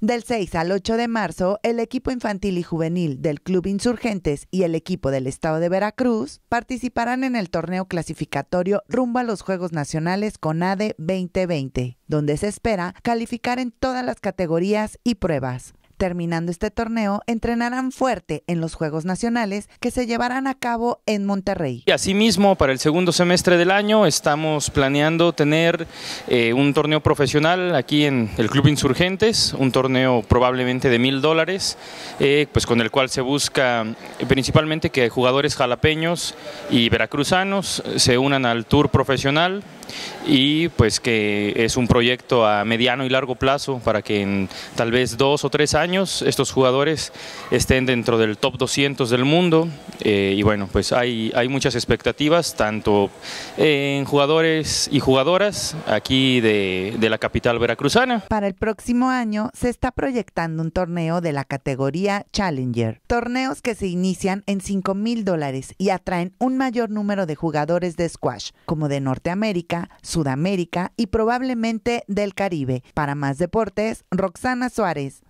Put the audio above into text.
Del 6 al 8 de marzo, el equipo infantil y juvenil del Club Insurgentes y el equipo del Estado de Veracruz participarán en el torneo clasificatorio rumbo a los Juegos Nacionales CONADE 2020, donde se espera calificar en todas las categorías y pruebas terminando este torneo, entrenarán fuerte en los Juegos Nacionales que se llevarán a cabo en Monterrey. Y asimismo, para el segundo semestre del año estamos planeando tener eh, un torneo profesional aquí en el Club Insurgentes, un torneo probablemente de mil dólares, eh, pues con el cual se busca principalmente que jugadores jalapeños y veracruzanos se unan al tour profesional y pues que es un proyecto a mediano y largo plazo para que en tal vez dos o tres años estos jugadores estén dentro del top 200 del mundo eh, y bueno, pues hay, hay muchas expectativas, tanto en jugadores y jugadoras aquí de, de la capital veracruzana. Para el próximo año se está proyectando un torneo de la categoría Challenger, torneos que se inician en 5 mil dólares y atraen un mayor número de jugadores de squash, como de Norteamérica, Sudamérica y probablemente del Caribe. Para más deportes, Roxana Suárez.